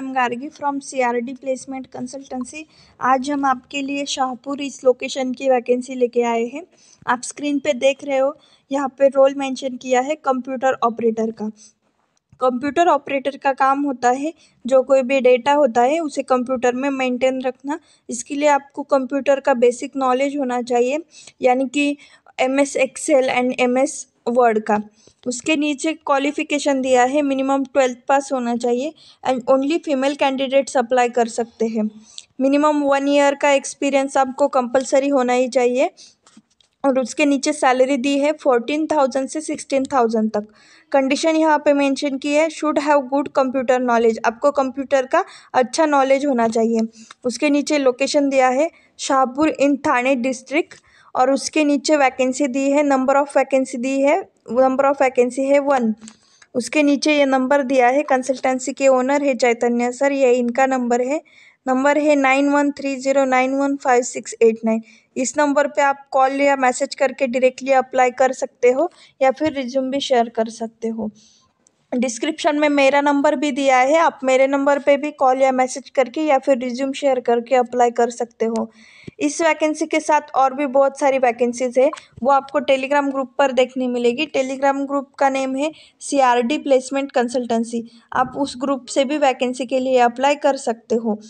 M Gargi from CRD placement consultancy आज हम आपके लिए शाहपुर इस लोकेशन की वैकेंसी लेके आए हैं आप स्क्रीन पे देख रहे हो यहाँ पे रोल मेंशन किया है कंप्यूटर ऑपरेटर का कंप्यूटर ऑपरेटर का काम होता है जो कोई भी डेटा होता है उसे कंप्यूटर में मेंटेन रखना इसके लिए आपको कंप्यूटर का बेसिक नॉलेज होना चाहिए यानी कि M S Excel and M S Word का उसके नीचे क्वालिफ़िकेशन दिया है मिनिमम ट्वेल्थ पास होना चाहिए and only female candidates apply कर सकते हैं मिनिमम वन ईयर का एक्सपीरियंस आपको कंपलसरी होना ही चाहिए और उसके नीचे सैलरी दी है फोर्टीन थाउजेंड से सिक्सटीन थाउजेंड तक कंडीशन यहाँ पे मेंशन की है should have good computer knowledge आपको कंप्यूटर का अच्छा नॉलेज होना चाहिए उसके नीचे लोकेशन दिया है शाहपुर इन थाने डिस्ट्रिक्ट और उसके नीचे वैकेंसी दी है नंबर ऑफ वैकेंसी दी है नंबर ऑफ वैकेंसी है वन उसके नीचे ये नंबर दिया है कंसल्टेंसी के ओनर है चैतन्य सर ये इनका नंबर है नंबर है nine one three zero nine one five six eight nine इस नंबर पे आप कॉल या मैसेज करके डायरेक्टली अप्लाई कर सकते हो या फिर रिज्यूम भी शेयर कर सकते हो डिस्क्रिप्शन में मेरा नंबर भी दिया है आप मेरे नंबर पे भी कॉल या मैसेज करके या फिर रिज्यूम शेयर करके अप्लाई कर सकते हो इस वैकेंसी के साथ और भी बहुत सारी वैकेंसीज है वो आपको टेलीग्राम ग्रुप पर देखने मिलेगी टेलीग्राम ग्रुप का नेम है सीआरडी प्लेसमेंट कंसल्टेंसी आप उस ग्रुप से भी वैकेंसी के लिए अप्लाई कर सकते हो